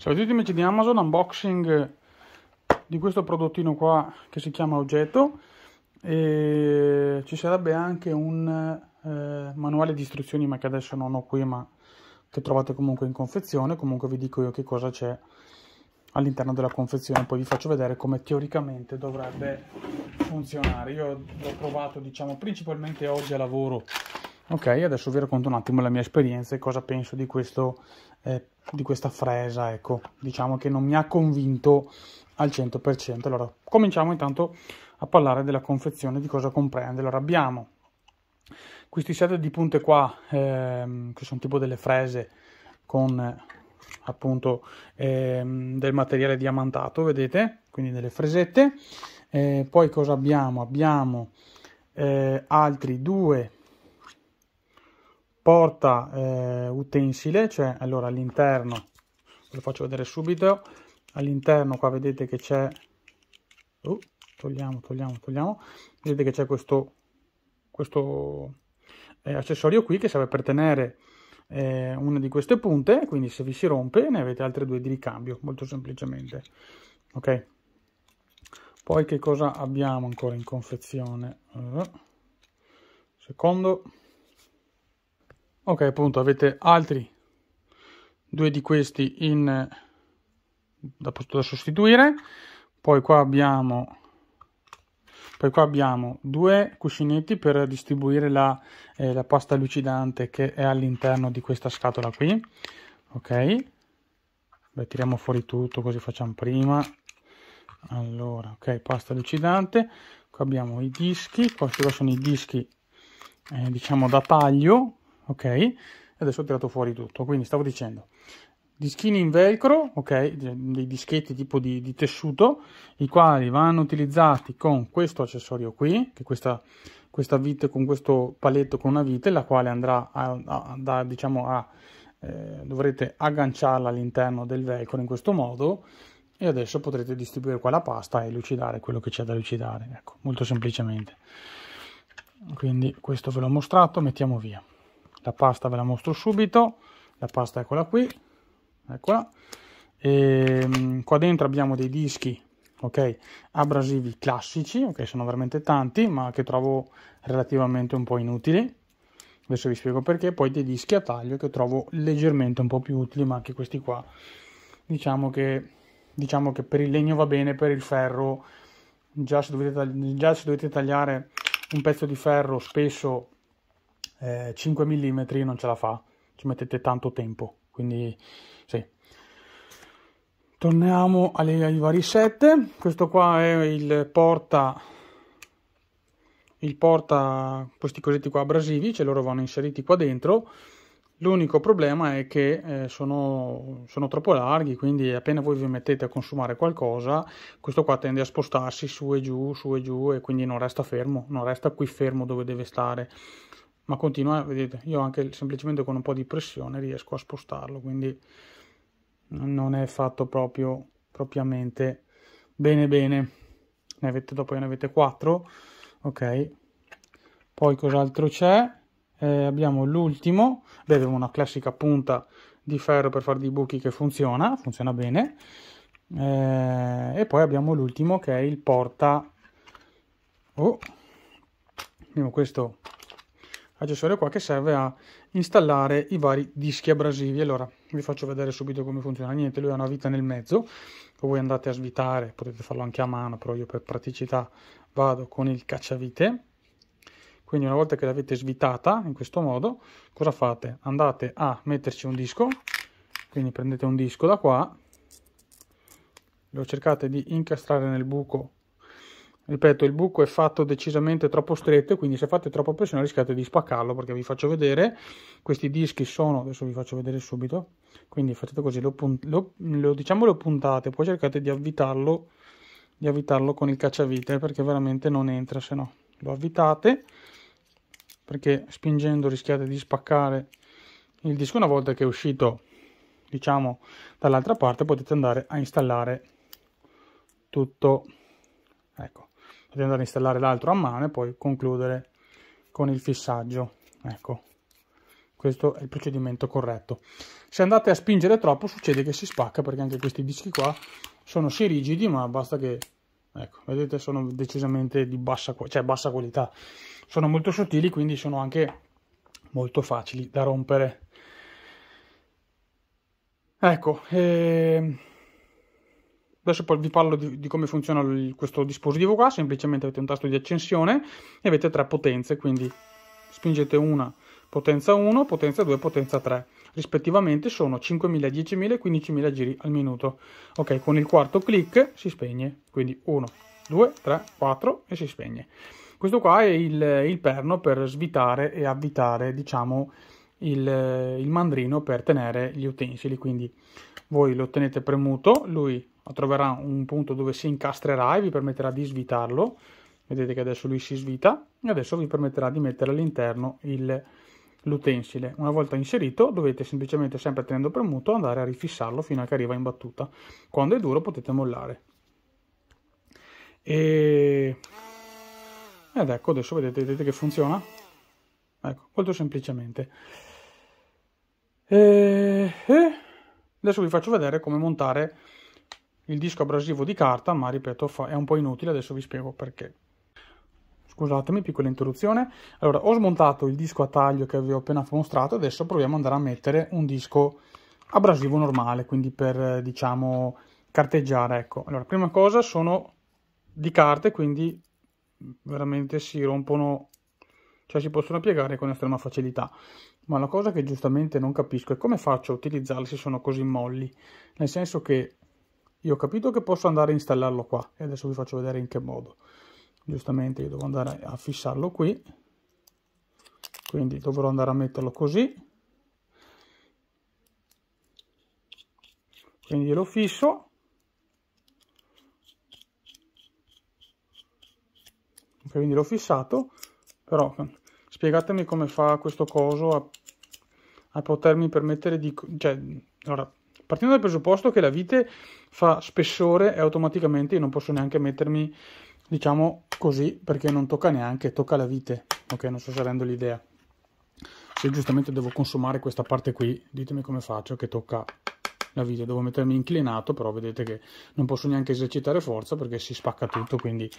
Ciao a tutti amici di Amazon, unboxing eh, di questo prodottino qua che si chiama Oggetto e ci sarebbe anche un eh, manuale di istruzioni ma che adesso non ho qui ma che trovate comunque in confezione, comunque vi dico io che cosa c'è all'interno della confezione, poi vi faccio vedere come teoricamente dovrebbe funzionare. Io l'ho provato diciamo principalmente oggi a lavoro ok adesso vi racconto un attimo la mia esperienza e cosa penso di, questo, eh, di questa fresa ecco diciamo che non mi ha convinto al 100% allora cominciamo intanto a parlare della confezione di cosa comprende allora abbiamo questi set di punte qua ehm, che sono tipo delle frese con eh, appunto ehm, del materiale diamantato vedete quindi delle fresette eh, poi cosa abbiamo abbiamo eh, altri due porta eh, utensile, cioè allora all'interno, ve lo faccio vedere subito, all'interno qua vedete che c'è, uh, togliamo, togliamo, togliamo, vedete che c'è questo, questo eh, accessorio qui che serve per tenere eh, una di queste punte, quindi se vi si rompe ne avete altre due di ricambio, molto semplicemente, ok? Poi che cosa abbiamo ancora in confezione? Uh, secondo ok appunto avete altri due di questi in, eh, da, da sostituire poi qua abbiamo poi qua abbiamo due cuscinetti per distribuire la, eh, la pasta lucidante che è all'interno di questa scatola qui ok Beh, tiriamo fuori tutto così facciamo prima allora ok pasta lucidante qua abbiamo i dischi qua sono i dischi eh, diciamo da taglio ok? Adesso ho tirato fuori tutto, quindi stavo dicendo dischini in velcro, ok? Dei dischetti tipo di, di tessuto, i quali vanno utilizzati con questo accessorio qui, che questa, questa vite con questo paletto con una vite, la quale andrà a, a, da, diciamo a eh, dovrete agganciarla all'interno del velcro in questo modo e adesso potrete distribuire qua la pasta e lucidare quello che c'è da lucidare ecco molto semplicemente quindi questo ve l'ho mostrato mettiamo via la pasta ve la mostro subito la pasta eccola qui eccola e ehm, qua dentro abbiamo dei dischi ok abrasivi classici ok sono veramente tanti ma che trovo relativamente un po' inutili adesso vi spiego perché poi dei dischi a taglio che trovo leggermente un po' più utili ma anche questi qua diciamo che, diciamo che per il legno va bene per il ferro già se dovete, già se dovete tagliare un pezzo di ferro spesso eh, 5 mm non ce la fa, ci mettete tanto tempo, quindi sì. Torniamo alle, ai vari set, questo qua è il porta, il porta, questi cosetti qua abrasivi, cioè loro vanno inseriti qua dentro, L'unico problema è che eh, sono, sono, troppo larghi, quindi appena voi vi mettete a consumare qualcosa, questo qua tende a spostarsi su e giù, su e giù e quindi non resta fermo, non resta qui fermo dove deve stare ma continua, vedete, io anche semplicemente con un po' di pressione riesco a spostarlo, quindi non è fatto proprio propriamente bene bene. Ne avete, dopo ne avete 4, ok. Poi cos'altro c'è? Eh, abbiamo l'ultimo, beh abbiamo una classica punta di ferro per fare dei buchi che funziona, funziona bene. Eh, e poi abbiamo l'ultimo che è il porta... Oh, abbiamo questo accessorio qua che serve a installare i vari dischi abrasivi allora vi faccio vedere subito come funziona niente lui ha una vita nel mezzo o voi andate a svitare potete farlo anche a mano però io per praticità vado con il cacciavite quindi una volta che l'avete svitata in questo modo cosa fate andate a metterci un disco quindi prendete un disco da qua lo cercate di incastrare nel buco ripeto il buco è fatto decisamente troppo stretto quindi se fate troppa pressione rischiate di spaccarlo perché vi faccio vedere questi dischi sono adesso vi faccio vedere subito quindi facete così lo, lo, lo, diciamo lo puntate poi cercate di avvitarlo di avvitarlo con il cacciavite perché veramente non entra se no lo avvitate perché spingendo rischiate di spaccare il disco una volta che è uscito diciamo dall'altra parte potete andare a installare tutto ecco potete andare a installare l'altro a mano e poi concludere con il fissaggio ecco questo è il procedimento corretto se andate a spingere troppo succede che si spacca perché anche questi dischi qua sono sì rigidi ma basta che ecco vedete sono decisamente di bassa, cioè bassa qualità sono molto sottili quindi sono anche molto facili da rompere ecco ehm Adesso poi vi parlo di, di come funziona il, questo dispositivo qua, semplicemente avete un tasto di accensione e avete tre potenze, quindi spingete una potenza 1, potenza 2, potenza 3 rispettivamente sono 5.000, 10.000 e 15.000 giri al minuto. Ok, con il quarto clic si spegne, quindi 1, 2, 3, 4 e si spegne. Questo qua è il, il perno per svitare e avvitare, diciamo, il, il mandrino per tenere gli utensili, quindi voi lo tenete premuto, lui troverà un punto dove si incastrerà e vi permetterà di svitarlo vedete che adesso lui si svita e adesso vi permetterà di mettere all'interno l'utensile una volta inserito dovete semplicemente sempre tenendo premuto andare a rifissarlo fino a che arriva in battuta quando è duro potete mollare e... ed ecco adesso vedete, vedete che funziona ecco molto semplicemente e... E... adesso vi faccio vedere come montare il disco abrasivo di carta, ma ripeto è un po' inutile, adesso vi spiego perché. Scusatemi, piccola interruzione. Allora, ho smontato il disco a taglio che vi ho appena mostrato, adesso proviamo ad andare a mettere un disco abrasivo normale, quindi per, eh, diciamo, carteggiare. Ecco, allora, prima cosa sono di carte, quindi veramente si rompono, cioè si possono piegare con estrema facilità. Ma la cosa che giustamente non capisco è come faccio a utilizzarli se sono così molli, nel senso che io ho capito che posso andare a installarlo qua e adesso vi faccio vedere in che modo. Giustamente io devo andare a fissarlo qui, quindi dovrò andare a metterlo così. Quindi lo fisso. Quindi l'ho fissato, però spiegatemi come fa questo coso a, a potermi permettere di... Cioè, allora, Partendo dal presupposto che la vite fa spessore e automaticamente io non posso neanche mettermi, diciamo così, perché non tocca neanche, tocca la vite. Ok, non so se rendo l'idea. Se giustamente devo consumare questa parte qui, ditemi come faccio che tocca la vite. Devo mettermi inclinato, però vedete che non posso neanche esercitare forza perché si spacca tutto, quindi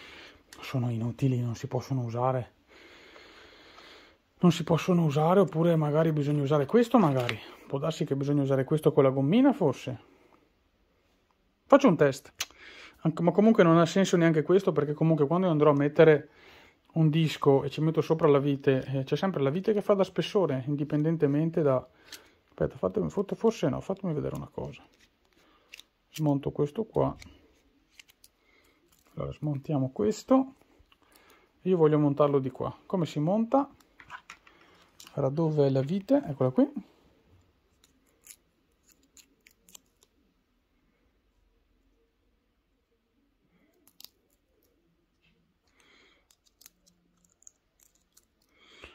sono inutili, non si possono usare non si possono usare oppure magari bisogna usare questo magari può darsi che bisogna usare questo con la gommina forse faccio un test Anc ma comunque non ha senso neanche questo perché comunque quando io andrò a mettere un disco e ci metto sopra la vite eh, c'è sempre la vite che fa da spessore indipendentemente da aspetta fatemi foto forse no fatemi vedere una cosa smonto questo qua allora smontiamo questo io voglio montarlo di qua come si monta allora, dove è la vite? Eccola qui.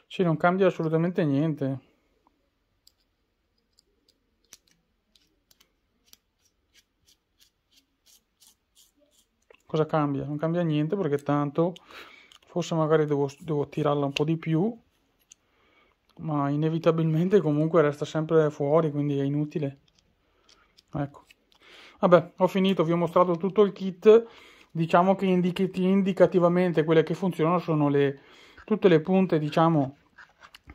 Sì, non cambia assolutamente niente. Cosa cambia? Non cambia niente perché tanto forse magari devo, devo tirarla un po' di più ma inevitabilmente comunque resta sempre fuori, quindi è inutile. Ecco. Vabbè, ho finito, vi ho mostrato tutto il kit. Diciamo che indic indicativamente quelle che funzionano sono le, tutte le punte, diciamo,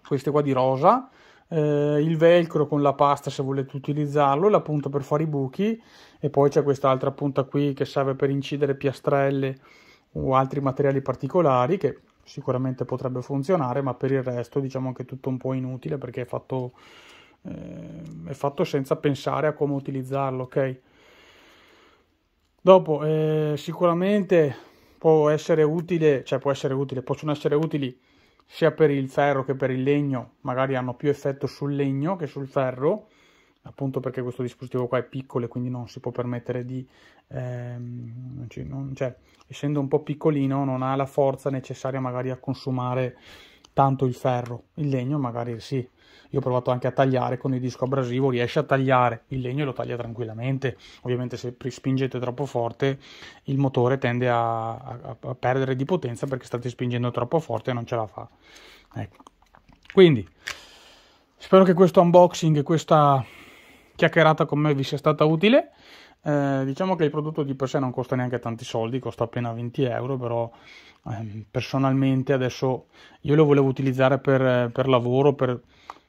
queste qua di rosa, eh, il velcro con la pasta se volete utilizzarlo, la punta per fare i buchi e poi c'è quest'altra punta qui che serve per incidere piastrelle o altri materiali particolari che sicuramente potrebbe funzionare, ma per il resto diciamo che è tutto un po' inutile perché è fatto, eh, è fatto senza pensare a come utilizzarlo, ok? Dopo, eh, sicuramente può essere utile, cioè può essere utile, possono essere utili sia per il ferro che per il legno, magari hanno più effetto sul legno che sul ferro, appunto perché questo dispositivo qua è piccolo e quindi non si può permettere di, ehm, non, cioè, essendo un po' piccolino non ha la forza necessaria magari a consumare tanto il ferro, il legno magari sì, io ho provato anche a tagliare con il disco abrasivo, riesce a tagliare il legno e lo taglia tranquillamente. Ovviamente, se spingete troppo forte, il motore tende a, a, a perdere di potenza perché state spingendo troppo forte e non ce la fa. Ecco. Quindi, spero che questo unboxing, questa chiacchierata con me vi sia stata utile. Eh, diciamo che il prodotto di per sé non costa neanche tanti soldi, costa appena 20 euro, però ehm, personalmente adesso io lo volevo utilizzare per, per, lavoro, per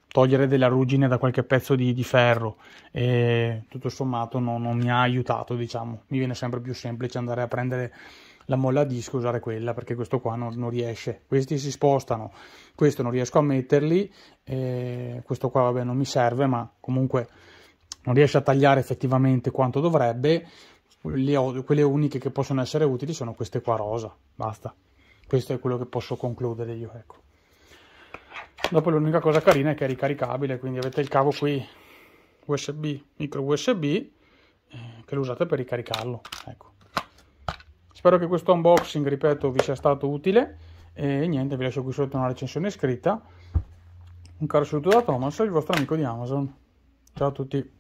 togliere della ruggine da qualche pezzo di, di ferro e tutto sommato no, non mi ha aiutato, diciamo, mi viene sempre più semplice andare a prendere la molla a disco usare quella perché questo qua non, non, riesce questi si spostano questo non riesco a metterli eh, questo qua vabbè non mi serve ma comunque non riesce a tagliare effettivamente quanto dovrebbe, le, quelle uniche che possono essere utili sono queste qua rosa, basta. Questo è quello che posso concludere io, ecco. Dopo l'unica cosa carina è che è ricaricabile, quindi avete il cavo qui USB, micro USB, eh, che lo usate per ricaricarlo, ecco. Spero che questo unboxing, ripeto, vi sia stato utile e niente, vi lascio qui sotto una recensione scritta. Un caro saluto da Thomas, il vostro amico di Amazon. Ciao a tutti.